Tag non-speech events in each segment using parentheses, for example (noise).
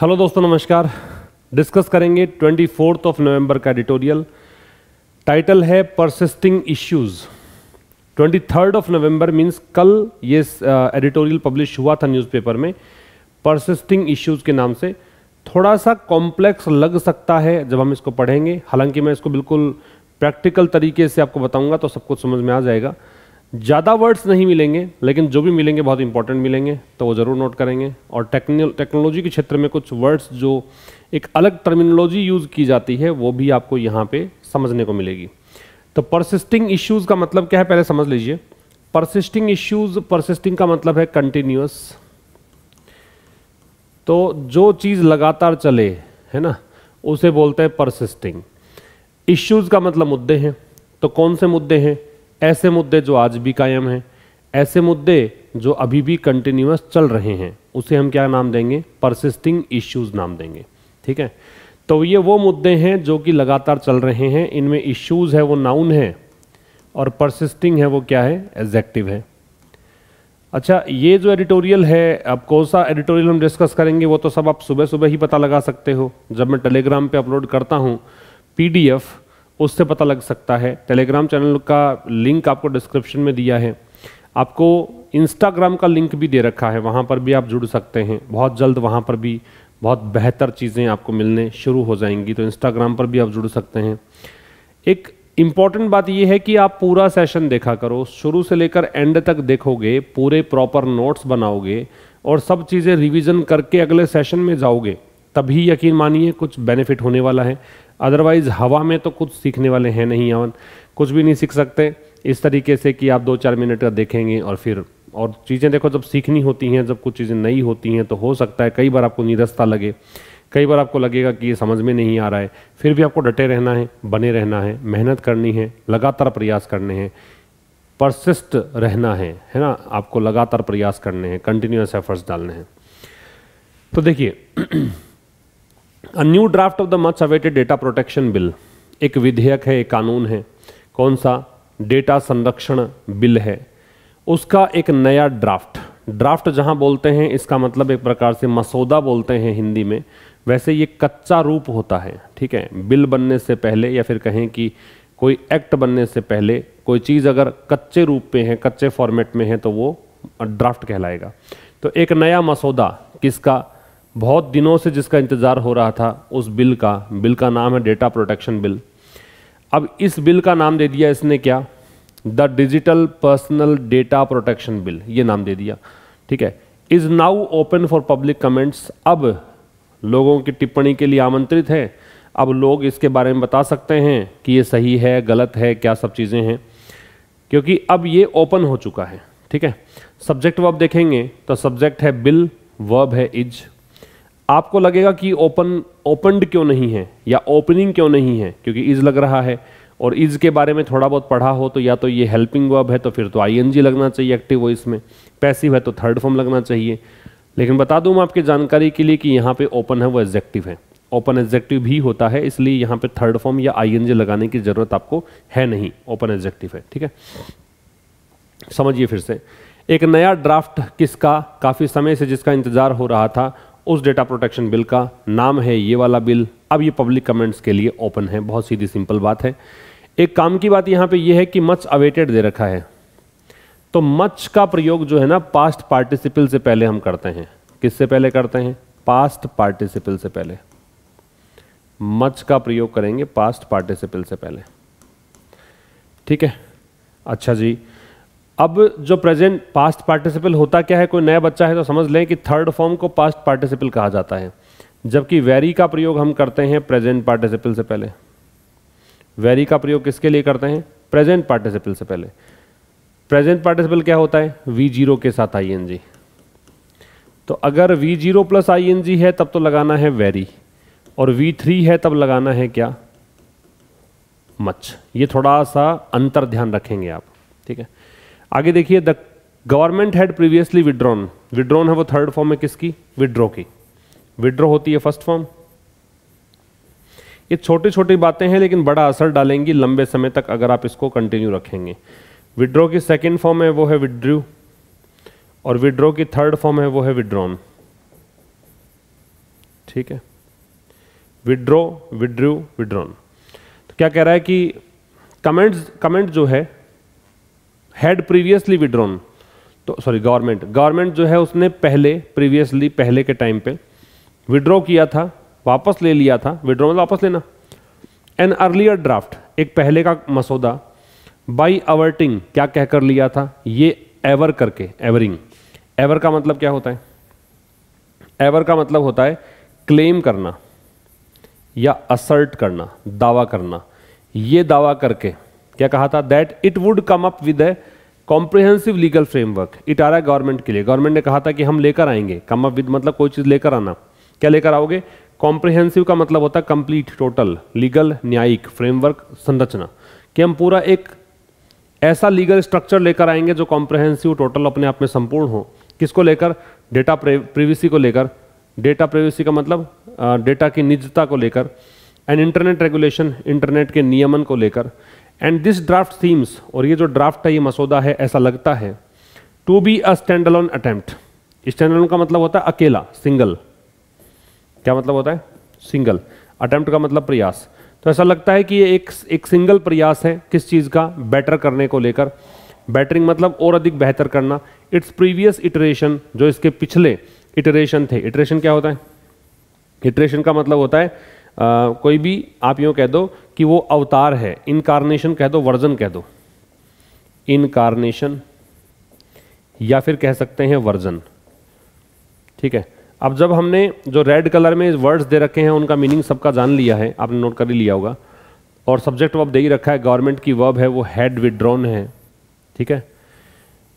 hello दोस्तों नमस्कार discuss करेंगे ट्वेंटी फोर्थ ऑफ नवंबर का एडिटोरियल टाइटल है persisting issues twenty third of November means कल ये एडिटोरियल पब्लिश हुआ था न्यूज़पेपर में परसिस्टिंग इश्यूज के नाम से थोड़ा सा कॉम्प्लेक्स लग सकता है जब हम इसको पढ़ेंगे हालांकि मैं इसको बिल्कुल प्रैक्टिकल तरीके से आपको बताऊंगा तो सब कुछ समझ में आ जाएगा ज़्यादा वर्ड्स नहीं मिलेंगे लेकिन जो भी मिलेंगे बहुत इंपॉर्टेंट मिलेंगे तो वो ज़रूर नोट करेंगे और टेक्नोलॉजी के क्षेत्र में कुछ वर्ड्स जो एक अलग टर्मिनोलॉजी यूज़ की जाती है वो भी आपको यहाँ पे समझने को मिलेगी तो परसिस्टिंग इश्यूज़ का मतलब क्या है पहले समझ लीजिए परसिस्टिंग इश्यूज़ परसिस्टिंग का मतलब है कंटिन्यूस तो जो चीज़ लगातार चले है ना उसे बोलते हैं परसिस्टिंग इश्यूज़ का मतलब मुद्दे हैं तो कौन से मुद्दे हैं ऐसे मुद्दे जो आज भी कायम हैं ऐसे मुद्दे जो अभी भी कंटिन्यूस चल रहे हैं उसे हम क्या नाम देंगे परसिस्टिंग इश्यूज नाम देंगे ठीक है तो ये वो मुद्दे हैं जो कि लगातार चल रहे हैं इनमें इश्यूज है वो नाउन है और परसिस्टिंग है वो क्या है एग्जेक्टिव है अच्छा ये जो एडिटोरियल है अब कौन सा एडिटोरियल हम डिस्कस करेंगे वो तो सब आप सुबह सुबह ही पता लगा सकते हो जब मैं टेलीग्राम पे अपलोड करता हूँ पीडीएफ उससे पता लग सकता है टेलीग्राम चैनल का लिंक आपको डिस्क्रिप्शन में दिया है आपको इंस्टाग्राम का लिंक भी दे रखा है वहाँ पर भी आप जुड़ सकते हैं बहुत जल्द वहाँ पर भी बहुत बेहतर चीज़ें आपको मिलने शुरू हो जाएंगी तो इंस्टाग्राम पर भी आप जुड़ सकते हैं एक इम्पॉर्टेंट बात यह है कि आप पूरा सेशन देखा करो शुरू से लेकर एंड तक देखोगे पूरे प्रॉपर नोट्स बनाओगे और सब चीज़ें रिवीजन करके अगले सेशन में जाओगे तभी यकीन मानिए कुछ बेनिफिट होने वाला है अदरवाइज़ हवा में तो कुछ सीखने वाले हैं नहीं यवन कुछ भी नहीं सीख सकते इस तरीके से कि आप दो चार मिनट का देखेंगे और फिर और चीज़ें देखो जब सीखनी होती हैं जब कुछ चीज़ें नई होती हैं तो हो सकता है कई बार आपको निरस्ता लगे कई बार आपको लगेगा कि ये समझ में नहीं आ रहा है फिर भी आपको डटे रहना है बने रहना है मेहनत करनी है लगातार प्रयास करने हैं परसिस्ट रहना है है ना आपको लगातार प्रयास करने हैं कंटिन्यूस एफर्ट्स डालने हैं तो देखिए (clears throat) a new draft of the much awaited data protection bill एक विधेयक है एक कानून है कौन सा डेटा संरक्षण बिल है उसका एक नया ड्राफ्ट ड्राफ्ट जहां बोलते हैं इसका मतलब एक प्रकार से मसौदा बोलते हैं हिंदी में वैसे ये कच्चा रूप होता है ठीक है बिल बनने से पहले या फिर कहें कि कोई एक्ट बनने से पहले कोई चीज़ अगर कच्चे रूप में है कच्चे फॉर्मेट में है तो वो ड्राफ्ट कहलाएगा तो एक नया मसौदा किसका बहुत दिनों से जिसका इंतज़ार हो रहा था उस बिल का बिल का नाम है डेटा प्रोटेक्शन बिल अब इस बिल का नाम दे दिया इसने क्या the digital personal data protection bill ये नाम दे दिया ठीक है is now open for public comments अब लोगों की टिप्पणी के लिए आमंत्रित है अब लोग इसके बारे में बता सकते हैं कि ये सही है गलत है क्या सब चीज़ें हैं क्योंकि अब ये ओपन हो चुका है ठीक है सब्जेक्ट वर्ब देखेंगे तो सब्जेक्ट है बिल वर्ब है इज आपको लगेगा कि ओपन ओपनड क्यों नहीं है या ओपनिंग क्यों नहीं है क्योंकि इज लग रहा है और इज के बारे में थोड़ा बहुत पढ़ा हो तो या तो ये हेल्पिंग वर्ब है तो फिर तो आईएनजी लगना चाहिए एक्टिव वॉइस में पैसिव है तो थर्ड फॉर्म लगना चाहिए लेकिन बता दूं मैं आपकी जानकारी के लिए कि यहाँ पे ओपन है वो एग्जेक्टिव है ओपन एग्जेक्टिव भी होता है इसलिए यहाँ पे थर्ड फॉर्म या आईएनजी लगाने की ज़रूरत आपको है नहीं ओपन एग्जेक्टिव है ठीक है समझिए फिर से एक नया ड्राफ्ट किसका काफ़ी समय से जिसका इंतज़ार हो रहा था उस डेटा प्रोटेक्शन बिल का नाम है ये वाला बिल अब ये पब्लिक कमेंट्स के लिए ओपन है बहुत सीधी सिंपल बात है एक काम की बात यहाँ पे ये है कि मच अवेटेड दे रखा है तो मच का प्रयोग जो है ना पास्ट पार्टिसिपल से पहले हम करते हैं किससे पहले करते हैं पास्ट पार्टिसिपल से पहले मच का प्रयोग करेंगे पास्ट पार्टिसिपल से पहले ठीक है अच्छा जी अब जो प्रेजेंट पास्ट पार्टिसिपल होता क्या है कोई नया बच्चा है तो समझ लें कि थर्ड फॉर्म को पास्ट पार्टिसिपल कहा जाता है जबकि वेरी का प्रयोग हम करते हैं प्रेजेंट पार्टिसिपल से पहले वेरी का प्रयोग किसके लिए करते हैं प्रेजेंट पार्टिसिपल से पहले प्रेजेंट पार्टिसिपल क्या होता है वी जीरो के साथ आई एन जी तो अगर V zero plus I N G है तब तो लगाना है वेरी और वी थ्री है तब लगाना है क्या मच ये थोड़ा सा अंतर ध्यान रखेंगे आप ठीक है आगे देखिए the government had previously withdrawn withdrawn है वो थर्ड फॉर्म में किसकी विड्रॉ की विड्रॉ होती है फर्स्ट फॉर्म ये छोटी छोटी बातें हैं लेकिन बड़ा असर डालेंगी लंबे समय तक अगर आप इसको कंटिन्यू रखेंगे विड्रॉ की सेकेंड फॉर्म है वो है विड्रू और विड्रॉ की थर्ड फॉर्म है वो है विड्रॉन ठीक है विड्रॉ विड्रू विड्रॉन तो क्या कह रहा है कि कमेंट्स कमेंट जो है हैड प्रीवियसली विड्रॉन तो सॉरी गवर्नमेंट गवर्नमेंट जो है उसने पहले प्रीवियसली पहले के टाइम पे विड्रॉ किया था वापस ले लिया था विड्रॉ मतलब वापस लेना एन अर्लियर ड्राफ्ट एक पहले का मसौदा बाई अवर्टिंग क्या कहकर लिया था ये एवर करके एवरिंग एवर का मतलब क्या होता है एवर का मतलब होता है क्लेम करना या असर्ट करना दावा करना ये दावा करके क्या कहा था that it would come up with a comprehensive legal framework it आ रहा है गवर्नमेंट के लिए गवर्नमेंट ने कहा था कि हम लेकर आएंगे कम अप विद मतलब कोई चीज़ लेकर आना क्या लेकर आओगे कॉम्प्रिहेंसिव का मतलब होता है कंप्लीट टोटल लीगल न्यायिक फ्रेमवर्क संरचना कि हम पूरा एक ऐसा लीगल स्ट्रक्चर लेकर आएंगे जो कॉम्प्रहेंसिव टोटल अपने आप में संपूर्ण हो किसको लेकर डेटा प्रिवेसी को लेकर डेटा प्रिवेसी का मतलब डेटा की निजता को लेकर एंड इंटरनेट रेगुलेशन इंटरनेट के नियमन को लेकर एंड दिस ड्राफ्ट थीम्स और ये जो ड्राफ्ट है ये मसौदा है ऐसा लगता है to be a stand alone attempt stand alone का मतलब होता है अकेला सिंगल क्या मतलब होता है सिंगल अटैम्प्ट का मतलब प्रयास तो ऐसा लगता है कि ये एक एक सिंगल प्रयास है किस चीज़ का बेटर करने को लेकर बेटरिंग मतलब और अधिक बेहतर करना इट्स प्रीवियस इटरेशन जो इसके पिछले इटरेशन थे इटरेशन क्या होता है इटरेशन का मतलब होता है आ, कोई भी आप यूँ कह दो कि वो अवतार है इनकारनेशन कह दो वर्जन कह दो इनकारनेशन या फिर कह सकते हैं वर्जन ठीक है अब जब हमने जो रेड कलर में वर्ड्स दे रखे हैं उनका मीनिंग सबका जान लिया है आपने नोट कर ही लिया होगा और सब्जेक्ट वर्ब दे ही रखा है गवर्नमेंट की वर्ब है वो हेड विड्रॉन है ठीक है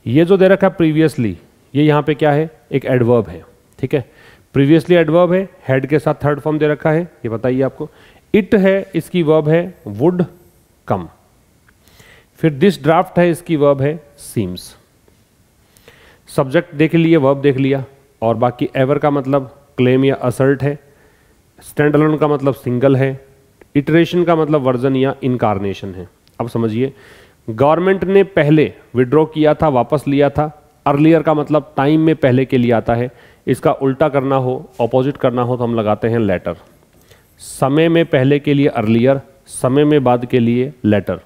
ये जो दे रखा है प्रीवियसली ये यहाँ पे क्या है एक एडवर्ब है ठीक है प्रीवियसली एडवर्ब है हेड के साथ थर्ड फॉर्म दे रखा है ये बताइए आपको इट है इसकी वर्ब है वुड कम फिर दिस ड्राफ्ट है इसकी वर्ब है सीम्स सब्जेक्ट देख लिए वर्ब देख लिया और बाकी एवर का मतलब क्लेम या असर्ट है स्टैंड अलोन का मतलब सिंगल है इटरेशन का मतलब वर्जन या इनकारनेशन है अब समझिए गवर्नमेंट ने पहले विड्रॉ किया था वापस लिया था अर्लियर का मतलब टाइम में पहले के लिए आता है इसका उल्टा करना हो ऑपोजिट करना हो तो हम लगाते हैं लेटर समय में पहले के लिए अर्लियर समय में बाद के लिए लेटर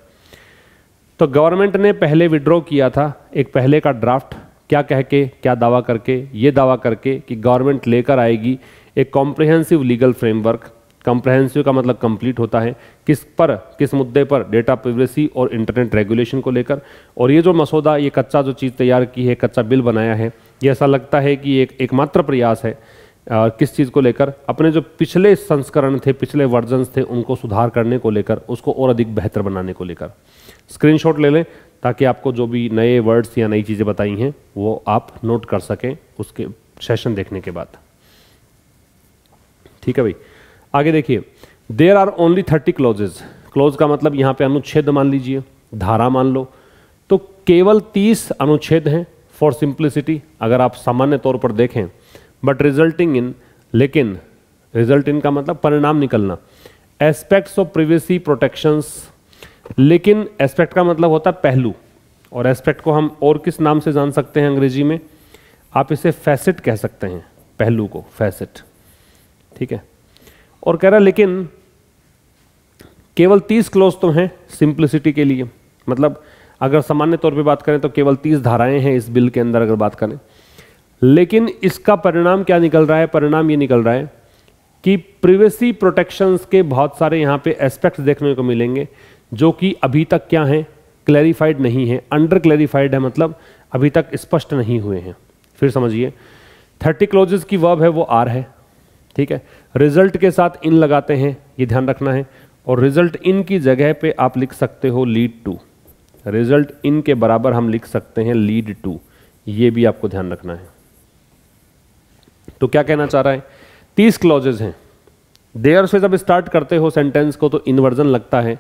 तो गवर्नमेंट ने पहले विड्रॉ किया था एक पहले का ड्राफ्ट क्या कह के क्या दावा करके ये दावा करके कि गवर्नमेंट लेकर आएगी एक कॉम्प्रिहेंसिव लीगल फ्रेमवर्क कंप्रहेंसिव का मतलब कंप्लीट होता है किस पर किस मुद्दे पर डेटा प्रिवेसी और इंटरनेट रेगुलेशन को लेकर और ये जो मसौदा ये कच्चा जो चीज़ तैयार की है कच्चा बिल बनाया है ये ऐसा लगता है कि एक एकमात्र प्रयास है आ, किस चीज़ को लेकर अपने जो पिछले संस्करण थे पिछले वर्जन्स थे उनको सुधार करने को लेकर उसको और अधिक बेहतर बनाने को लेकर स्क्रीनशॉट ले लें ताकि आपको जो भी नए वर्ड्स या नई चीज़ें बताई हैं वो आप नोट कर सकें उसके सेशन देखने के बाद ठीक है भाई आगे देखिए there are only thirty clauses clause का मतलब यहाँ पे अनुच्छेद मान लीजिए धारा मान लो तो केवल तीस अनुच्छेद हैं फॉर सिंप्लिसिटी अगर आप सामान्य तौर पर देखें बट रिजल्टिंग इन लेकिन रिजल्ट इन का मतलब परिणाम निकलना एस्पेक्ट्स ऑफ प्रिवेसी प्रोटेक्शंस लेकिन एस्पेक्ट का मतलब होता है पहलू और एस्पेक्ट को हम और किस नाम से जान सकते हैं अंग्रेजी में आप इसे फैसेट कह सकते हैं पहलू को फैसेट ठीक है और कह रहा लेकिन केवल तीस क्लोज तो हैं सिंप्लिसिटी के लिए मतलब अगर सामान्य तौर पे बात करें तो केवल तीस धाराएं हैं इस बिल के अंदर अगर बात करें लेकिन इसका परिणाम क्या निकल रहा है परिणाम ये निकल रहा है कि प्रिवेसी प्रोटेक्शंस के बहुत सारे यहाँ पे एस्पेक्ट्स देखने को मिलेंगे जो कि अभी तक क्या हैं क्लैरिफाइड नहीं है अंडर क्लैरिफाइड है मतलब अभी तक स्पष्ट नहीं हुए हैं फिर समझिए थर्टी क्लोजेस की वर्ब है वो आर है ठीक है रिजल्ट के साथ इन लगाते हैं ये ध्यान रखना है और रिजल्ट इन की जगह पे आप लिख सकते हो लीड टू रिजल्ट इन के बराबर हम लिख सकते हैं लीड टू ये भी आपको ध्यान रखना है तो क्या कहना चाह रहा है तीस क्लॉजेज हैं देयर से जब स्टार्ट करते हो सेंटेंस को तो इन्वर्जन लगता है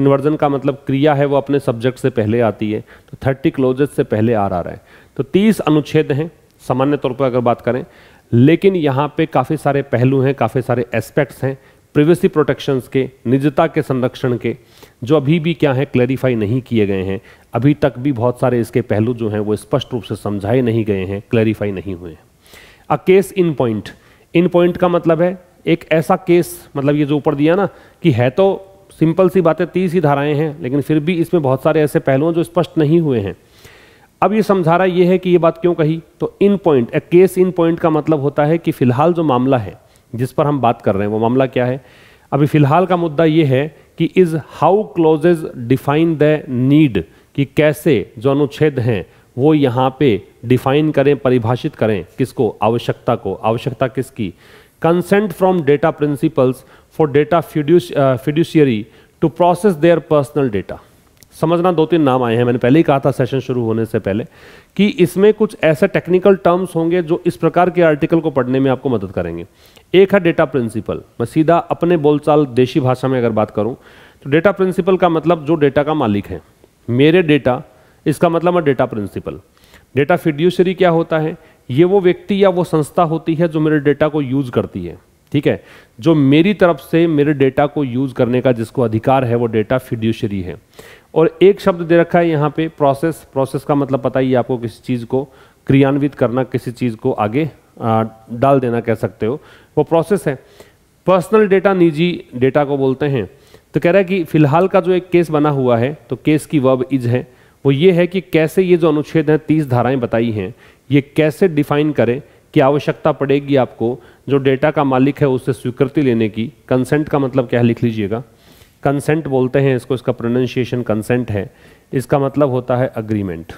इन्वर्जन का मतलब क्रिया है वो अपने सब्जेक्ट से पहले आती है तो थर्टी क्लोजेस से पहले आ रहा है तो तीस अनुच्छेद हैं सामान्य तौर पर अगर बात करें लेकिन यहाँ पे काफ़ी सारे पहलू हैं काफ़ी सारे एस्पेक्ट्स हैं प्रिवेसी प्रोटेक्शंस के निजता के संरक्षण के जो अभी भी क्या है क्लैरिफाई नहीं किए गए हैं अभी तक भी बहुत सारे इसके पहलू जो हैं वो स्पष्ट रूप से समझाए नहीं गए हैं क्लैरिफाई नहीं हुए हैं a case in point in point का मतलब है एक ऐसा केस मतलब ये जो ऊपर दिया ना कि है तो सिंपल सी बातें तीस ही धाराएं हैं लेकिन फिर भी इसमें बहुत सारे ऐसे पहलू हैं जो स्पष्ट नहीं हुए हैं अब ये समझा रहा ये है कि ये बात क्यों कही तो in point a case in point का मतलब होता है कि फिलहाल जो मामला है जिस पर हम बात कर रहे हैं वो मामला क्या है अभी फिलहाल का मुद्दा ये है कि is how clauses define the need कि कैसे जो अनुच्छेद हैं वो यहाँ पे डिफाइन करें परिभाषित करें किसको आवश्यकता को आवश्यकता किसकी consent from data principals for data fiduciary to process their personal data समझना दो तीन नाम आए हैं मैंने पहले ही कहा था सेशन शुरू होने से पहले कि इसमें कुछ ऐसे टेक्निकल टर्म्स होंगे जो इस प्रकार के आर्टिकल को पढ़ने में आपको मदद करेंगे एक है डेटा प्रिंसिपल मैं सीधा अपने बोलचाल देशी भाषा में अगर बात करूं तो डेटा प्रिंसिपल का मतलब जो डेटा का मालिक है मेरे डेटा इसका मतलब है डेटा प्रिंसिपल डेटा फिड्यूशरी क्या होता है ये वो व्यक्ति या वो संस्था होती है जो मेरे डेटा को यूज करती है ठीक है जो मेरी तरफ से मेरे डेटा को यूज करने का जिसको अधिकार है वो डेटा फिड्यूशरी है और एक शब्द दे रखा है यहाँ पे प्रोसेस प्रोसेस का मतलब पता ही आपको किसी चीज़ को क्रियान्वित करना किसी चीज़ को आगे आ, डाल देना कह सकते हो वो प्रोसेस है पर्सनल डेटा निजी डेटा को बोलते हैं तो कह रहा है कि फिलहाल का जो एक केस बना हुआ है तो केस की वर्ब इज है वो ये है कि कैसे ये जो अनुच्छेद हैं तीस धाराएं बताई हैं ये कैसे डिफाइन करें कि आवश्यकता पड़ेगी आपको जो डेटा का मालिक है उससे स्वीकृति लेने की कंसेंट का मतलब क्या है लिख लीजिएगा कंसेंट बोलते हैं इसको इसका प्रोनाउंसिएशन कंसेंट है इसका मतलब होता है अग्रीमेंट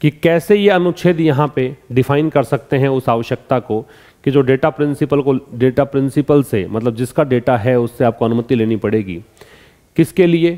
कि कैसे ये अनुच्छेद यहाँ पे डिफाइन कर सकते हैं उस आवश्यकता को कि जो डेटा प्रिंसिपल को डेटा प्रिंसिपल से मतलब जिसका डेटा है उससे आपको अनुमति लेनी पड़ेगी किसके लिए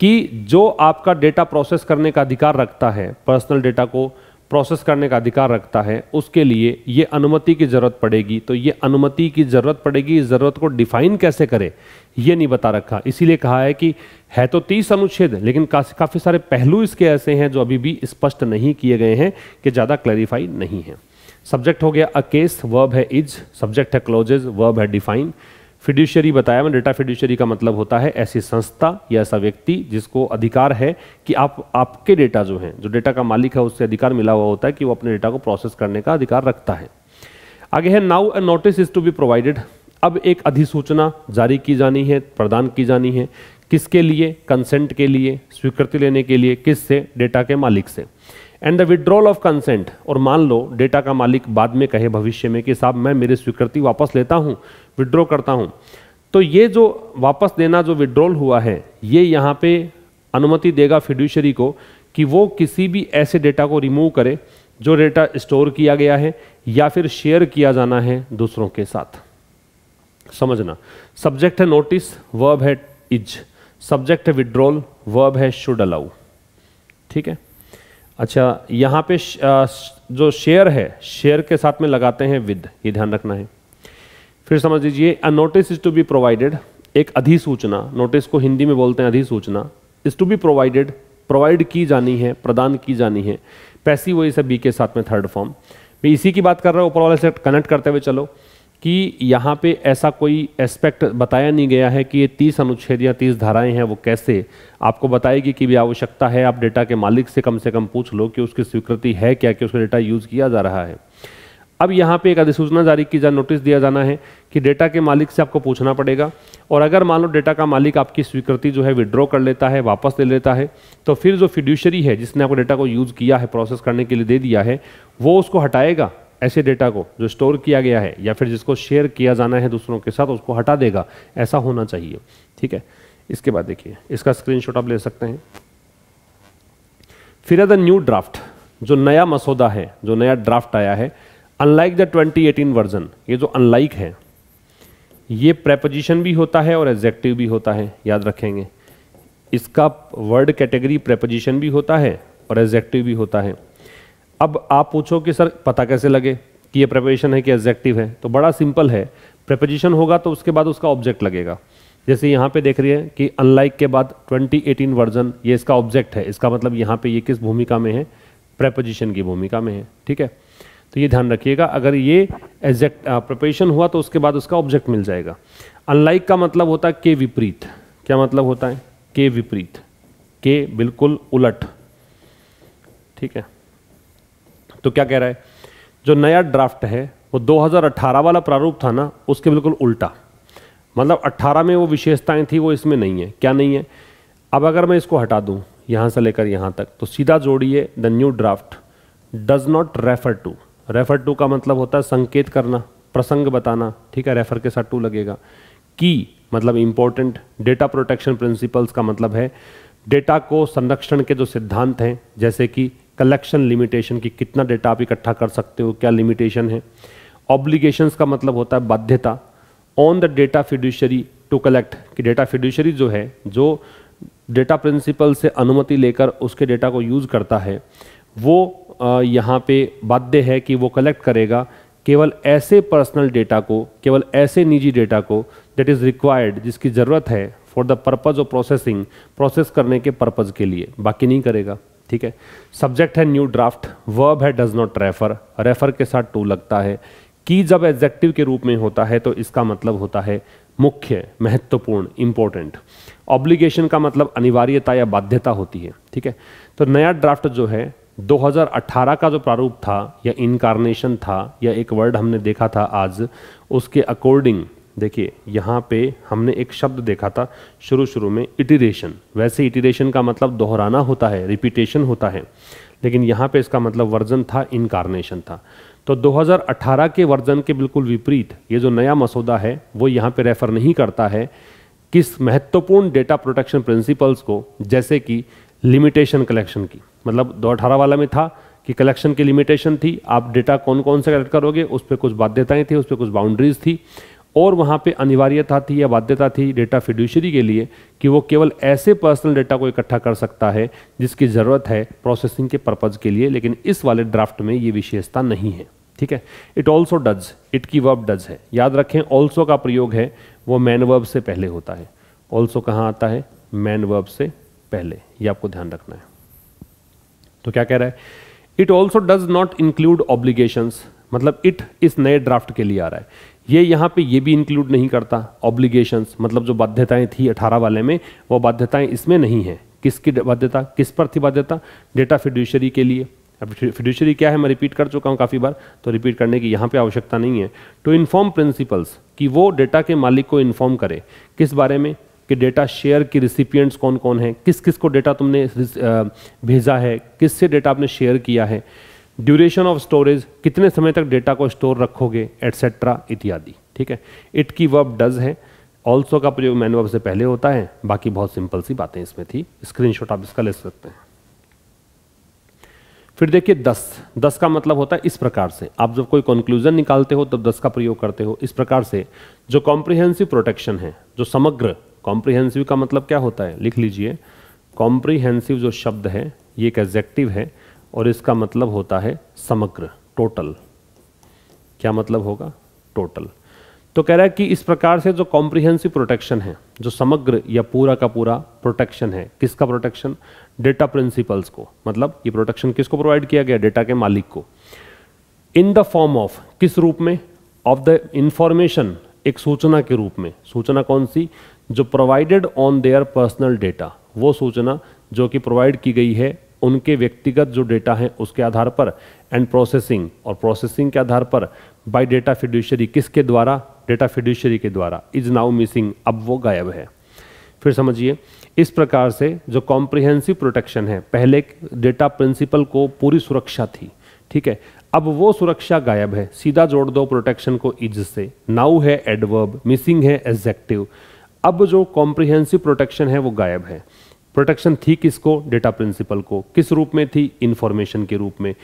कि जो आपका डेटा प्रोसेस करने का अधिकार रखता है पर्सनल डेटा को प्रोसेस करने का अधिकार रखता है उसके लिए ये अनुमति की ज़रूरत पड़ेगी तो ये अनुमति की ज़रूरत पड़ेगी इस ज़रूरत को डिफाइन कैसे करे ये नहीं बता रखा इसीलिए कहा है कि है तो तीस अनुच्छेद लेकिन काफ़ी सारे पहलू इसके ऐसे हैं जो अभी भी स्पष्ट नहीं किए गए हैं कि ज़्यादा क्लैरिफाई नहीं है सब्जेक्ट हो गया अ केस वर्ब है इज सब्जेक्ट है क्लोजेज वर्ब है डिफाइन फिड्यूशरी बताया मैंने डेटा फिड्यूशरी का मतलब होता है ऐसी संस्था या ऐसा व्यक्ति जिसको अधिकार है कि आप आपके डेटा जो है जो डेटा का मालिक है उससे अधिकार मिला हुआ होता है कि वो अपने डेटा को प्रोसेस करने का अधिकार रखता है आगे है now a notice is to be provided अब एक अधिसूचना जारी की जानी है प्रदान की जानी है किसके लिए कंसेंट के लिए स्वीकृति लेने के लिए किस से डेटा के मालिक से and the withdrawal of consent और मान लो डेटा का मालिक बाद में कहे भविष्य में कि साहब मैं मेरी स्वीकृति वापस लेता हूँ विड्रॉ करता हूँ तो ये जो वापस देना जो विड्रॉल हुआ है ये यहाँ पे अनुमति देगा फिड्यूशरी को कि वो किसी भी ऐसे डेटा को रिमूव करे जो डेटा स्टोर किया गया है या फिर शेयर किया जाना है दूसरों के साथ समझना सब्जेक्ट है नोटिस वर्ब है इज सब्जेक्ट है विड्रॉल वर्ब है शुड अलाउ ठीक है अच्छा यहाँ पे जो शेयर है शेयर के साथ में लगाते हैं विद ये ध्यान रखना है फिर समझ लीजिए a notice is to be provided एक अधिसूचना नोटिस को हिंदी में बोलते हैं अधिसूचना is to be provided provide की जानी है प्रदान की जानी है पैसी वही सब बी के साथ में थर्ड फॉर्म मैं इसी की बात कर रहा हूँ ऊपर वाले से कनेक्ट करते हुए चलो कि यहाँ पे ऐसा कोई एस्पेक्ट बताया नहीं गया है कि ये तीस अनुच्छेद या तीस धाराएं हैं वो कैसे आपको बताएगी कि भी आवश्यकता है आप डेटा के मालिक से कम से कम पूछ लो कि उसकी स्वीकृति है क्या कि उसका डेटा यूज़ किया जा रहा है अब यहाँ पे एक अधिसूचना जारी की जाए नोटिस दिया जाना है कि डेटा के मालिक से आपको पूछना पड़ेगा और अगर मान लो डेटा का मालिक आपकी स्वीकृति जो है विड्रॉ कर लेता है वापस ले लेता है तो फिर जो फिड्यूशरी है जिसने आपको डेटा को यूज़ किया है प्रोसेस करने के लिए दे दिया है वो उसको हटाएगा ऐसे डेटा को जो स्टोर किया गया है या फिर जिसको शेयर किया जाना है दूसरों के साथ उसको हटा देगा ऐसा होना चाहिए ठीक है इसके बाद देखिए इसका स्क्रीनशॉट आप ले सकते हैं फिर द न्यू ड्राफ्ट जो नया मसौदा है जो नया ड्राफ्ट आया है अनलाइक द 2018 वर्जन ये जो अनलाइक है ये प्रेपोजिशन भी होता है और एग्जेक्टिव भी होता है याद रखेंगे इसका वर्ड कैटेगरी प्रेपोजिशन भी होता है और एग्जेक्टिव भी होता है अब आप पूछो कि सर पता कैसे लगे कि ये प्रपोजिशन है कि एब्जेक्टिव है तो बड़ा सिंपल है प्रपोजिशन होगा तो उसके बाद उसका ऑब्जेक्ट लगेगा जैसे यहाँ पे देख रही है कि अनलाइक के बाद 2018 वर्जन ये इसका ऑब्जेक्ट है इसका मतलब यहाँ पे ये किस भूमिका में है प्रपोजिशन की भूमिका में है ठीक है तो ये ध्यान रखिएगा अगर ये एग्जैक्ट प्रपोजिशन हुआ तो उसके बाद उसका ऑब्जेक्ट मिल जाएगा अनलाइक का मतलब होता है के विपरीत क्या मतलब होता है के विपरीत के बिल्कुल उलट ठीक है तो क्या कह रहा है जो नया ड्राफ्ट है वो 2018 वाला प्रारूप था ना उसके बिल्कुल उल्टा मतलब 18 में वो विशेषताएं थी वो इसमें नहीं है क्या नहीं है अब अगर मैं इसको हटा दूँ यहाँ से लेकर यहाँ तक तो सीधा जोड़िए the new draft does not refer to refer to का मतलब होता है संकेत करना प्रसंग बताना ठीक है रेफर के साथ टू लगेगा की मतलब इंपॉर्टेंट डेटा प्रोटेक्शन प्रिंसिपल्स का मतलब है डेटा को संरक्षण के जो सिद्धांत हैं जैसे कि कलेक्शन लिमिटेशन कि कितना डेटा आप इकट्ठा कर सकते हो क्या लिमिटेशन है ऑब्लिगेशंस का मतलब होता है बाध्यता on the data fiduciary to collect कि डेटा फिड्यूशरी जो है जो डेटा प्रिंसिपल से अनुमति लेकर उसके डेटा को यूज़ करता है वो यहाँ पे बाध्य है कि वो कलेक्ट करेगा केवल ऐसे पर्सनल डेटा को केवल ऐसे निजी डेटा को दैट इज़ रिक्वायर्ड जिसकी ज़रूरत है for the purpose of processing process करने के पर्पज़ के लिए बाकी नहीं करेगा ठीक है सब्जेक्ट है न्यू ड्राफ्ट वर्ब है डज नॉट रेफर रेफर के साथ टू लगता है की जब एग्जेक्टिव के रूप में होता है तो इसका मतलब होता है मुख्य महत्वपूर्ण इंपॉर्टेंट ऑब्लिगेशन का मतलब अनिवार्यता या बाध्यता होती है ठीक है तो नया ड्राफ्ट जो है 2018 का जो प्रारूप था या इनकारनेशन था या एक वर्ड हमने देखा था आज उसके अकॉर्डिंग देखिए यहाँ पे हमने एक शब्द देखा था शुरू शुरू में इटिरेशन वैसे इटिरेशन का मतलब दोहराना होता है रिपीटेशन होता है लेकिन यहाँ पे इसका मतलब वर्जन था इनकारनेशन था तो 2018 के वर्जन के बिल्कुल विपरीत ये जो नया मसौदा है वो यहाँ पे रेफर नहीं करता है किस महत्वपूर्ण डेटा प्रोटेक्शन प्रिंसिपल्स को जैसे कि लिमिटेशन कलेक्शन की मतलब दो अठारह वाला में था कि कलेक्शन की लिमिटेशन थी आप डेटा कौन कौन से कलेक्ट करोगे उस पर कुछ बाध्यताएं थी उस पर कुछ बाउंड्रीज थी और वहाँ पे अनिवार्यता थी या बाध्यता थी डेटा फिड्यूशरी के लिए कि वो केवल ऐसे पर्सनल डेटा को इकट्ठा कर सकता है जिसकी ज़रूरत है प्रोसेसिंग के पर्पज़ के लिए लेकिन इस वाले ड्राफ्ट में ये विशेषता नहीं है ठीक है इट ऑल्सो डज इट की वर्ब डज है याद रखें ऑल्सो का प्रयोग है वो मैन वर्ब से पहले होता है ऑल्सो कहाँ आता है मैन वर्ब से पहले ये आपको ध्यान रखना है तो क्या कह रहा है it also does not include obligations मतलब इट इस नए ड्राफ्ट के लिए आ रहा है ये यहाँ पे ये भी इंक्लूड नहीं करता ऑब्लिगेशंस मतलब जो बाध्यताएं थी 18 वाले में वो बाध्यताएं इसमें नहीं है किसकी बाध्यता किस पर थी बाध्यता डेटा फिड्यूशरी के लिए अब फिड्यूशरी क्या है मैं रिपीट कर चुका हूँ काफ़ी बार तो रिपीट करने की यहाँ पे आवश्यकता नहीं है टू इन्फॉर्म प्रिंसिपल्स कि वो डेटा के मालिक को इन्फॉर्म करे किस बारे में कि डेटा शेयर की रिसिपियंट्स कौन कौन हैं किस किस को डेटा तुमने भेजा है से डेटा आपने शेयर किया है ड्यूरेशन ऑफ स्टोरेज कितने समय तक डेटा को स्टोर रखोगे एटसेट्रा इत्यादि ठीक है इट की वर्ब डज है ऑल्सो का प्रयोग मैन वर्ब से पहले होता है बाकी बहुत सिंपल सी बातें इसमें थी स्क्रीनशॉट आप इसका ले सकते हैं फिर देखिए दस दस का मतलब होता है इस प्रकार से आप जब कोई कंक्लूजन निकालते हो तब दस का प्रयोग करते हो इस प्रकार से जो कॉम्प्रिहेंसिव प्रोटेक्शन है जो समग्र कॉम्प्रिहेंसिव का मतलब क्या होता है लिख लीजिए कॉम्प्रिहेंसिव जो शब्द है ये एक एग्जेक्टिव है और इसका मतलब होता है समग्र टोटल क्या मतलब होगा टोटल तो कह रहा है कि इस प्रकार से जो कॉम्प्रिहेंसिव प्रोटेक्शन है जो समग्र या पूरा का पूरा प्रोटेक्शन है किसका प्रोटेक्शन डेटा प्रिंसिपल्स को मतलब ये प्रोटेक्शन किसको प्रोवाइड किया गया डेटा के मालिक को इन द फॉर्म ऑफ किस रूप में ऑफ द इंफॉर्मेशन एक सूचना के रूप में सूचना कौन सी जो provided on their personal data वो सूचना जो कि प्रोवाइड की गई है उनके व्यक्तिगत जो डेटा है उसके आधार पर एंड प्रोसेसिंग और प्रोसेसिंग के आधार पर बाय डेटा फिड्यूशरी किसके द्वारा डेटा फिड्यूशरी के द्वारा इज नाउ मिसिंग अब वो गायब है फिर समझिए इस प्रकार से जो कॉम्प्रिहेंसिव प्रोटेक्शन है पहले डेटा प्रिंसिपल को पूरी सुरक्षा थी ठीक है अब वो सुरक्षा गायब है सीधा जोड़ दो प्रोटेक्शन को इज से नाउ है एडवर्ब मिसिंग है एग्जेक्टिव अब जो कॉम्प्रिहेंसिव प्रोटेक्शन है वो गायब है प्रोटेक्शन थी किसको डेटा प्रिंसिपल को किस रूप में थी इन्फॉर्मेशन के रूप में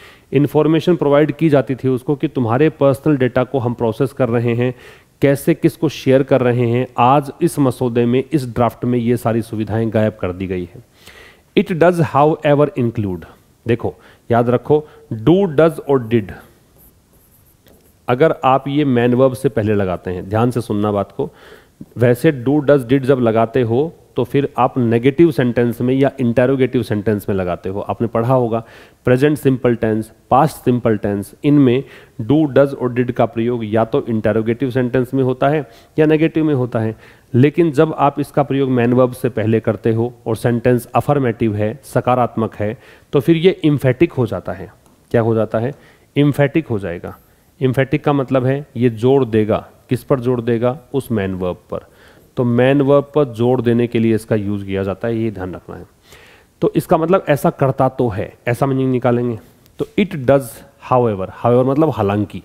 इन्फॉर्मेशन प्रोवाइड की जाती थी उसको कि तुम्हारे पर्सनल डेटा को हम प्रोसेस कर रहे हैं कैसे किसको शेयर कर रहे हैं आज इस मसौदे में इस ड्राफ्ट में ये सारी सुविधाएं गायब कर दी गई है it does however include देखो याद रखो डू डज और डिड अगर आप ये मैनवर्ब से पहले लगाते हैं ध्यान से सुनना बात को वैसे डू डज डिड जब लगाते हो तो फिर आप नेगेटिव सेंटेंस में या इंटेरोगेटिव सेंटेंस में लगाते हो आपने पढ़ा होगा present simple tense past simple tense इनमें डू डज और डिड का प्रयोग या तो इंटेरोगेटिव सेंटेंस में होता है या नेगेटिव में होता है लेकिन जब आप इसका प्रयोग मैनवर्ब से पहले करते हो और सेंटेंस अफर्मेटिव है सकारात्मक है तो फिर ये इम्फेटिक हो जाता है क्या हो जाता है इम्फेटिक हो जाएगा इम्फेटिक का मतलब है ये जोड़ देगा किस पर जोड़ देगा उस मैनवर्ब पर तो मैन वर्ब पर जोर देने के लिए इसका यूज़ किया जाता है ये ध्यान रखना है तो इसका मतलब ऐसा करता तो है ऐसा मीनिंग निकालेंगे तो it does however however मतलब हालांकि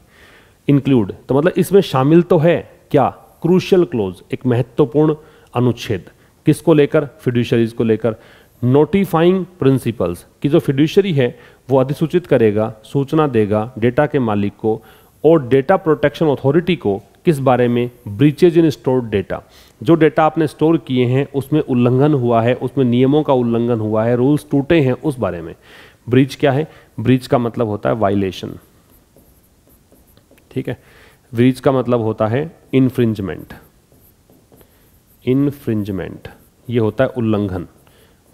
इंक्लूड तो मतलब इसमें शामिल तो है क्या क्रूशियल क्लोज एक महत्वपूर्ण अनुच्छेद किसको लेकर फिड्यूशरीज को लेकर नोटिफाइंग प्रिंसिपल्स कि जो फिड्यूशरी है वो अधिसूचित करेगा सूचना देगा डेटा के मालिक को और डेटा प्रोटेक्शन अथॉरिटी को किस बारे में ब्रीचेज इन स्टोर्ड डेटा जो डेटा आपने स्टोर किए हैं उसमें उल्लंघन हुआ है उसमें नियमों का उल्लंघन हुआ है रूल्स टूटे हैं उस बारे में ब्रीच क्या है ब्रीच का मतलब होता है वायलेशन ठीक है ब्रीच का मतलब होता है इन्फ्रिंजमेंट इन्फ्रिंजमेंट ये होता है उल्लंघन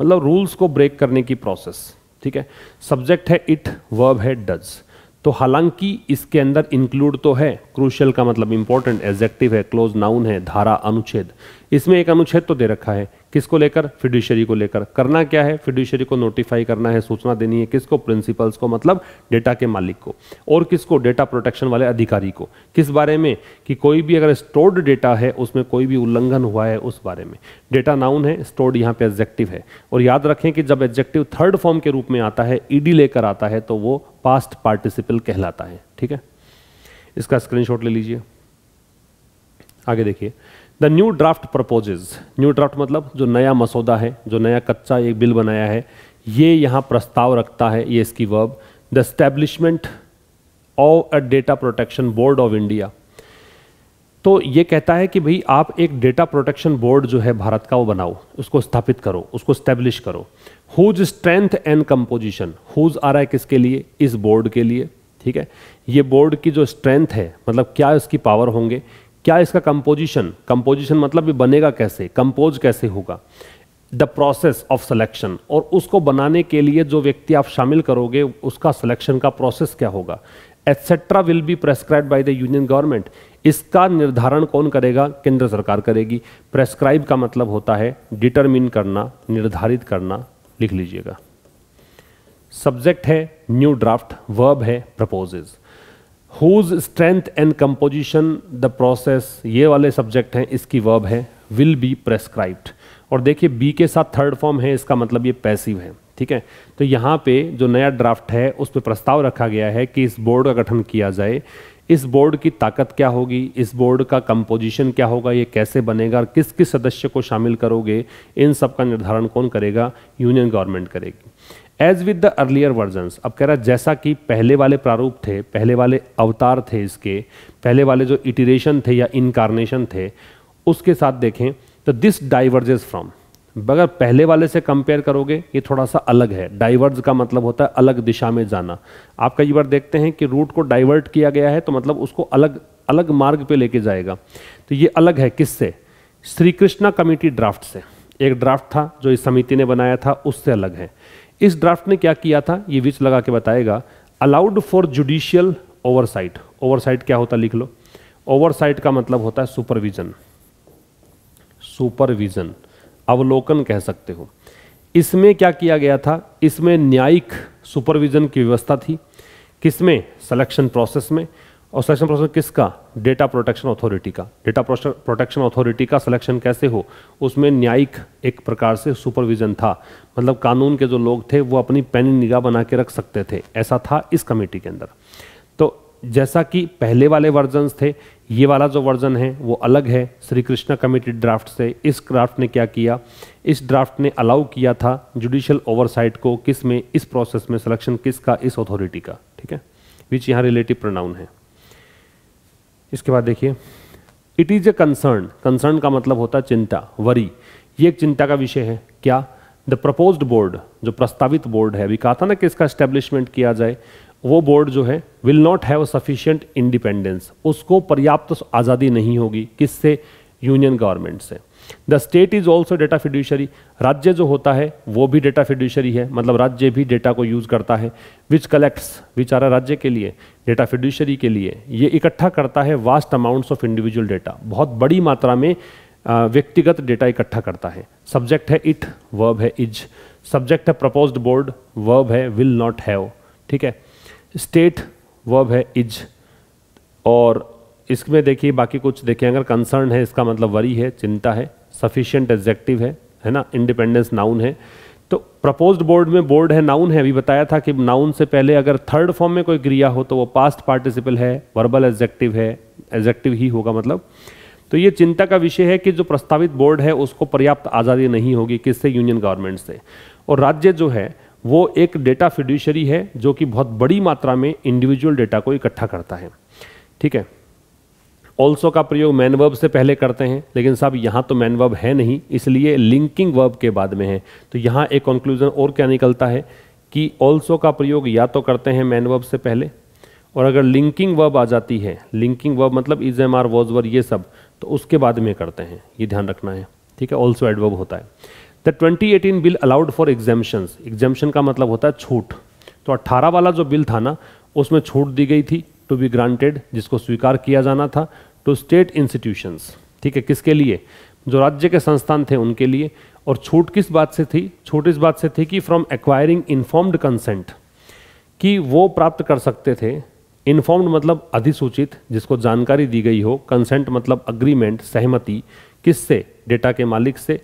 मतलब रूल्स को ब्रेक करने की प्रोसेस ठीक है सब्जेक्ट है इट वर्ब है डज़ तो हालांकि इसके अंदर इंक्लूड तो है क्रूशल का मतलब इंपॉर्टेंट एजेक्टिव है क्लोज नाउन है धारा अनुच्छेद इसमें एक अनुच्छेद तो दे रखा है किसको लेकर फिड्यूशरी को लेकर करना क्या है फिड्यूशरी को नोटिफाई करना है सूचना देनी है किसको प्रिंसिपल्स को मतलब डेटा के मालिक को और किसको डेटा प्रोटेक्शन वाले अधिकारी को किस बारे में कि कोई भी अगर स्टोर्ड डेटा है उसमें कोई भी उल्लंघन हुआ है उस बारे में डेटा नाउन है स्टोर्ड यहाँ पे एब्जेक्टिव है और याद रखें कि जब एब्जेक्टिव थर्ड फॉर्म के रूप में आता है ईडी लेकर आता है तो वो पास्ट पार्टिसिपल कहलाता है ठीक है इसका स्क्रीनशॉट ले लीजिए आगे देखिए the new draft proposes new draft मतलब जो नया मसौदा है जो नया कच्चा एक बिल बनाया है ये यहाँ प्रस्ताव रखता है ये इसकी verb the establishment of a data protection board of India तो ये कहता है कि भाई आप एक डेटा प्रोटेक्शन बोर्ड जो है भारत का वो बनाओ उसको स्थापित करो उसको स्टैब्लिश करो whose strength and composition whose आ रहा है किसके लिए इस बोर्ड के लिए ठीक है ये बोर्ड की जो स्ट्रेंथ है मतलब क्या इसकी पावर होंगे क्या इसका कंपोजिशन कंपोजिशन मतलब ये बनेगा कैसे कंपोज कैसे होगा द प्रोसेस ऑफ सिलेक्शन और उसको बनाने के लिए जो व्यक्ति आप शामिल करोगे उसका सिलेक्शन का प्रोसेस क्या होगा et cetera will be prescribe by the union government इसका निर्धारण कौन करेगा केंद्र सरकार करेगी प्रेस्क्राइब का मतलब होता है डिटरमिन करना निर्धारित करना लिख लीजिएगा सब्जेक्ट है न्यू ड्राफ्ट वर्ब है proposes whose strength and composition the process ये वाले सब्जेक्ट हैं इसकी वर्ब है विल बी प्रेस्क्राइब्ड और देखिए बी के साथ थर्ड फॉर्म है इसका मतलब ये पैसिव है ठीक है तो यहाँ पे जो नया ड्राफ्ट है उस पर प्रस्ताव रखा गया है कि इस बोर्ड का गठन किया जाए इस बोर्ड की ताकत क्या होगी इस बोर्ड का कंपोजिशन क्या होगा ये कैसे बनेगा और किस किस सदस्य को शामिल करोगे इन सब का निर्धारण कौन करेगा यूनियन गवर्नमेंट करेगी as with the earlier version अब कह रहा है जैसा कि पहले वाले प्रारूप थे पहले वाले अवतार थे इसके पहले वाले जो इटिरेशन थे या इनकारनेशन थे उसके साथ देखें तो दिस डाइवर्जेज फ्रॉम अगर पहले वाले से कंपेयर करोगे ये थोड़ा सा अलग है डाइवर्ज का मतलब होता है अलग दिशा में जाना आप कई बार देखते हैं कि रूट को डाइवर्ट किया गया है तो मतलब उसको अलग अलग मार्ग पे लेके जाएगा तो ये अलग है किससे श्री कृष्णा कमेटी ड्राफ्ट से एक ड्राफ्ट था जो इस समिति ने बनाया था उससे अलग है इस ड्राफ्ट ने क्या किया था ये विच लगा के बताएगा allowed for judicial oversight oversight क्या होता लिख लो ओवरसाइट का मतलब होता है सुपरविजन सुपरविजन अवलोकन कह सकते हो इसमें क्या किया गया था इसमें न्यायिक सुपरविजन की व्यवस्था थी किसमें सिलेक्शन प्रोसेस में और सिलेक्शन प्रोसेस किसका डेटा प्रोटेक्शन अथॉरिटी का डेटा प्रोटेक्शन अथॉरिटी का सिलेक्शन कैसे हो उसमें न्यायिक एक प्रकार से सुपरविजन था मतलब कानून के जो लोग थे वो अपनी पेन निगाह बना के रख सकते थे ऐसा था इस कमेटी के अंदर तो जैसा कि पहले वाले वर्जन थे ये वाला जो वर्जन है वो अलग है श्री कृष्णा कमेटी ड्राफ्ट से इस ड्राफ्ट ने क्या किया इस ड्राफ्ट ने अलाउ किया था जुडिशियल ओवरसाइट को किस में इस प्रोसेस में सिलेक्शन किसका इस अथॉरिटी का ठीक है विच यहाँ रिलेटिव प्रोनाउन है इसके बाद देखिए it is a concern concern का मतलब होता है चिंता वरी ये एक चिंता का विषय है क्या द प्रपोज बोर्ड जो प्रस्तावित बोर्ड है अभी कहा था ना कि इसका स्टेब्लिशमेंट किया जाए वो बोर्ड जो है will not have sufficient independence उसको पर्याप्त आज़ादी नहीं होगी किससे यूनियन गवर्नमेंट से the state is also data fiduciary राज्य जो होता है वो भी डेटा फिड्यूशरी है मतलब राज्य भी डेटा को यूज़ करता है विच कलेक्ट्स विचारा राज्य के लिए डेटा फिड्यूशरी के लिए ये इकट्ठा करता है vast amounts of individual data बहुत बड़ी मात्रा में व्यक्तिगत डेटा इकट्ठा करता है सब्जेक्ट है इट वर्ब है इज सब्जेक्ट है प्रपोज्ड बोर्ड वर्ब है विल नॉट हैव ठीक है स्टेट वर्ब है इज और इसमें देखिए बाकी कुछ देखिए अगर कंसर्न है इसका मतलब वरी है चिंता है सफिशियंट एग्जेक्टिव है है ना इंडिपेंडेंस नाउन है तो प्रपोज्ड बोर्ड में बोर्ड है नाउन है अभी बताया था कि नाउन से पहले अगर थर्ड फॉर्म में कोई क्रिया हो तो वो पास्ट पार्टिसिपल है वर्बल एग्जेक्टिव है एग्जेक्टिव ही होगा मतलब तो ये चिंता का विषय है कि जो प्रस्तावित बोर्ड है उसको पर्याप्त आज़ादी नहीं होगी किससे यूनियन गवर्नमेंट से और राज्य जो है वो एक डेटा फिड्यूशरी है जो कि बहुत बड़ी मात्रा में इंडिविजुअल डेटा को इकट्ठा करता है ठीक है ऑल्सो का प्रयोग मैन वर्ब से पहले करते हैं लेकिन साहब यहाँ तो मैन वर्ब है नहीं इसलिए लिंकिंग वर्ब के बाद में है तो यहाँ एक कंक्लूजन और क्या निकलता है कि ऑल्सो का प्रयोग या तो करते हैं मैन वर्ब से पहले और अगर लिंकिंग वर्ब आ जाती है लिंकिंग वर्ब मतलब is am are was were ये सब तो उसके बाद में करते हैं ये ध्यान रखना है ठीक है ऑल्सो एडवर्ब होता है the twenty eighteen bill allowed for exemption exemption का मतलब होता है छूट तो अट्ठारह वाला जो बिल था ना उसमें छूट दी गई थी टू बी ग्रांटेड जिसको स्वीकार किया जाना था टू स्टेट इंस्टीट्यूशंस ठीक है किसके लिए जो राज्य के संस्थान थे उनके लिए और छूट किस बात से थी छूट इस बात से थी कि फ्रॉम एक्वायरिंग इन्फॉर्म्ड कंसेंट कि वो प्राप्त कर सकते थे इन्फॉर्म्ड मतलब अधिसूचित जिसको जानकारी दी गई हो कंसेंट मतलब अग्रीमेंट सहमति किससे डेटा के मालिक से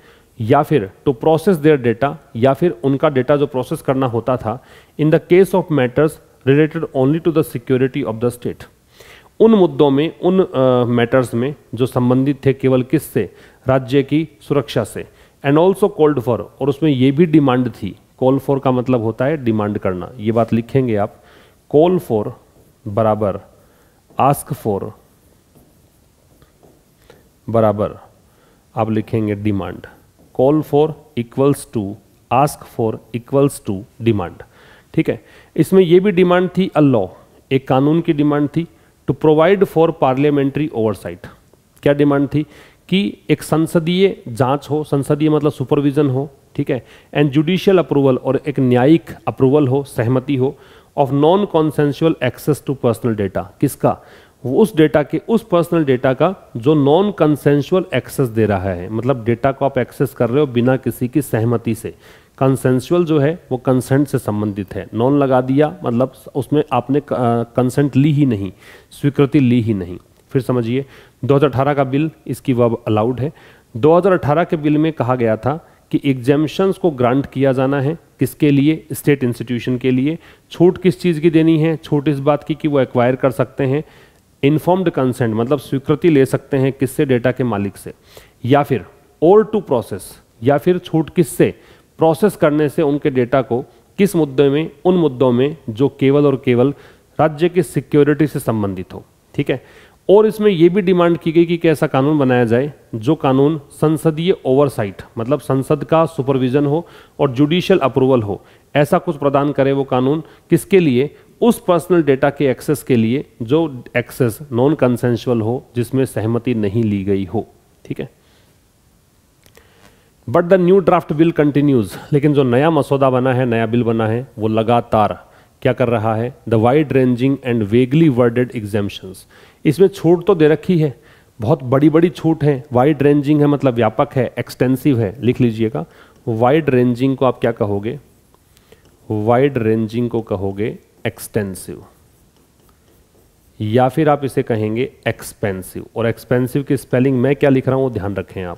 या फिर टू प्रोसेस देयर डेटा या फिर उनका डेटा जो प्रोसेस करना होता था in the case of matters related only to the security of the state उन मुद्दों में उन मैटर्स में जो संबंधित थे केवल किससे राज्य की सुरक्षा से एंड ऑल्सो कॉल्ड फॉर और उसमें ये भी डिमांड थी कॉल फॉर का मतलब होता है डिमांड करना ये बात लिखेंगे आप कॉल फॉर बराबर आस्क फॉर बराबर आप लिखेंगे demand call for equals to ask for equals to demand ठीक है इसमें यह भी डिमांड थी अ लॉ एक कानून की डिमांड थी to provide for parliamentary oversight क्या डिमांड थी कि एक संसदीय जांच हो संसदीय मतलब सुपरविजन हो ठीक है एंड जुडिशियल अप्रूवल और एक न्यायिक अप्रूवल हो सहमति हो of non consensual access to personal data किसका उस डेटा के उस पर्सनल डेटा का जो नॉन कंसेंशुअल एक्सेस दे रहा है मतलब डेटा को आप एक्सेस कर रहे हो बिना किसी की सहमति से कंसेंसुअल जो है वो कंसेंट से संबंधित है नॉन लगा दिया मतलब उसमें आपने कंसेंट ली ही नहीं स्वीकृति ली ही नहीं फिर समझिए 2018 का बिल इसकी वह अलाउड है 2018 के बिल में कहा गया था कि एग्जेम्पन्स को ग्रांट किया जाना है किसके लिए स्टेट इंस्टीट्यूशन के लिए छूट किस चीज़ की देनी है छूट इस बात की कि वो एक्वायर कर सकते हैं इन्फॉर्म्ड कंसेंट मतलब स्वीकृति ले सकते हैं किससे डेटा के मालिक से या फिर और टू प्रोसेस या फिर छूट किससे प्रोसेस करने से उनके डेटा को किस मुद्दे में उन मुद्दों में जो केवल और केवल राज्य की सिक्योरिटी से संबंधित हो ठीक है और इसमें यह भी डिमांड की गई कि कैसा कानून बनाया जाए जो कानून संसदीय ओवरसाइट मतलब संसद का सुपरविजन हो और जुडिशियल अप्रूवल हो ऐसा कुछ प्रदान करे वो कानून किसके लिए उस पर्सनल डेटा के एक्सेस के लिए जो एक्सेस नॉन कंसेंशुअल हो जिसमें सहमति नहीं ली गई हो ठीक है but the new draft bill continues लेकिन जो नया मसौदा बना है नया बिल बना है वो लगातार क्या कर रहा है the wide ranging and vaguely worded exemptions इसमें छूट तो दे रखी है बहुत बड़ी बड़ी छूट है वाइड रेंजिंग है मतलब व्यापक है एक्सटेंसिव है लिख लीजिएगा वाइड रेंजिंग को आप क्या कहोगे वाइड रेंजिंग को कहोगे एक्सटेंसिव या फिर आप इसे कहेंगे एक्सपेंसिव और एक्सपेंसिव की स्पेलिंग मैं क्या लिख रहा हूँ वो ध्यान रखें आप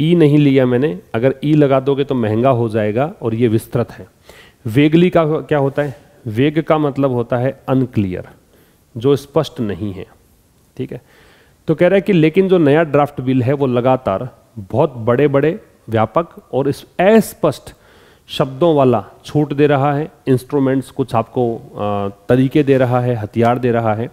ई e नहीं लिया मैंने अगर ई e लगा दोगे तो महंगा हो जाएगा और ये विस्तृत है वेगली का क्या होता है वेग का मतलब होता है अनक्लियर जो स्पष्ट नहीं है ठीक है तो कह रहा है कि लेकिन जो नया ड्राफ्ट बिल है वो लगातार बहुत बड़े बड़े व्यापक और इस अस्पष्ट शब्दों वाला छूट दे रहा है इंस्ट्रूमेंट्स कुछ आपको तरीके दे रहा है हथियार दे रहा है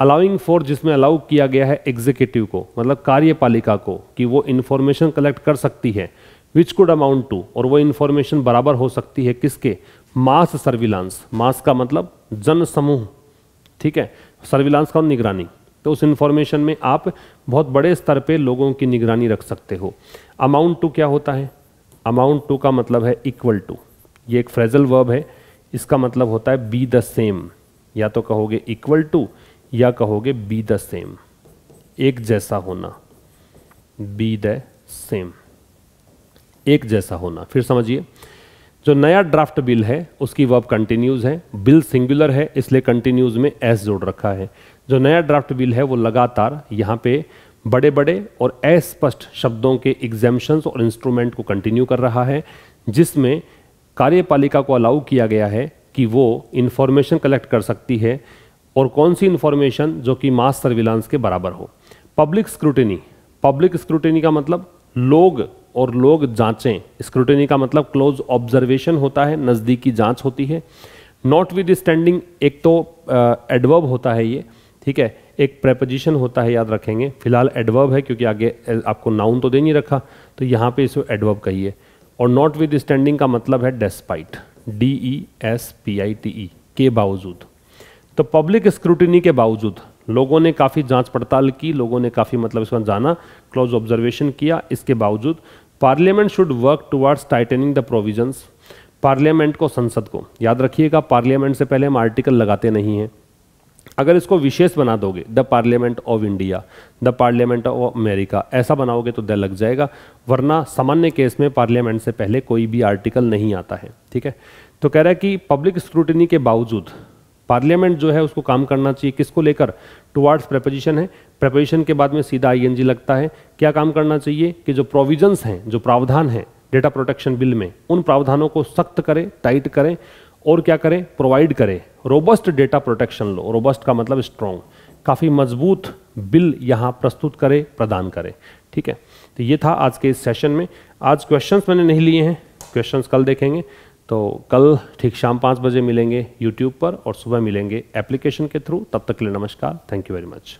अलाउिंग फॉर जिसमें अलाउ किया गया है एग्जीक्यूटिव को मतलब कार्यपालिका को कि वो इन्फॉर्मेशन कलेक्ट कर सकती है विच कुड अमाउंट टू और वो इन्फॉर्मेशन बराबर हो सकती है किसके मास सर्विलांस मास का मतलब जन समूह ठीक है सर्विलांस का निगरानी तो उस इन्फॉर्मेशन में आप बहुत बड़े स्तर पे लोगों की निगरानी रख सकते हो अमाउंट टू क्या होता है अमाउंट टू का मतलब है इक्वल टू ये एक फ्रेजल वर्ब है इसका मतलब होता है बी द सेम या तो कहोगे इक्वल टू या कहोगे बी द सेम एक जैसा होना बी द सेम एक जैसा होना फिर समझिए जो नया ड्राफ्ट बिल है उसकी वर्ब कंटिन्यूज है बिल सिंगुलर है इसलिए कंटिन्यूज में एस जोड़ रखा है जो नया ड्राफ्ट बिल है वो लगातार यहां पे बड़े बड़े और अस्पष्ट शब्दों के एग्जामेशंस और इंस्ट्रूमेंट को कंटिन्यू कर रहा है जिसमें कार्यपालिका को अलाउ किया गया है कि वो इन्फॉर्मेशन कलेक्ट कर सकती है और कौन सी इन्फॉर्मेशन जो कि मास सर्विलांस के बराबर हो पब्लिक स्क्रूटनी पब्लिक स्क्रूटनी का मतलब लोग और लोग जांचें स्क्रूटनी का मतलब क्लोज ऑब्जर्वेशन होता है नज़दीकी जांच होती है नॉट विद स्टैंडिंग एक तो एडवर्ब होता है ये ठीक है एक प्रेपोजिशन होता है याद रखेंगे फिलहाल एडवर्ब है क्योंकि आगे आपको नाउन तो दे नहीं रखा तो यहाँ पे इसको एडवर्ब कहिए और नॉट विद स्टैंडिंग का मतलब है despite D E S P I T E के बावजूद तो पब्लिक स्क्रूटनी के बावजूद लोगों ने काफ़ी जांच पड़ताल की लोगों ने काफ़ी मतलब इसका जाना क्लोज ऑब्जर्वेशन किया इसके बावजूद parliament should work towards tightening the provisions parliament को संसद को याद रखिएगा पार्लियामेंट से पहले हम आर्टिकल लगाते नहीं हैं अगर इसको विशेष बना दोगे the parliament of India the parliament of America ऐसा बनाओगे तो द लग जाएगा वरना सामान्य केस में पार्लियामेंट से पहले कोई भी आर्टिकल नहीं आता है ठीक है तो कह रहा है कि पब्लिक स्क्रूटनी के बावजूद पार्लियामेंट जो है उसको काम करना चाहिए किसको लेकर टुवार्ड्स प्रपोजिशन है प्रपोजिशन के बाद में सीधा आईएनजी लगता है क्या काम करना चाहिए कि जो प्रोविजंस हैं जो प्रावधान हैं डेटा प्रोटेक्शन बिल में उन प्रावधानों को सख्त करें टाइट करें और क्या करें प्रोवाइड करें रोबस्ट डेटा प्रोटेक्शन लो रोबस्ट का मतलब स्ट्रॉन्ग काफ़ी मजबूत बिल यहाँ प्रस्तुत करें प्रदान करें ठीक है तो ये था आज के इस सेशन में आज क्वेश्चंस मैंने नहीं लिए हैं क्वेश्चंस कल देखेंगे तो कल ठीक शाम पाँच बजे मिलेंगे यूट्यूब पर और सुबह मिलेंगे एप्लीकेशन के थ्रू तब तक के लिए नमस्कार थैंक यू वेरी मच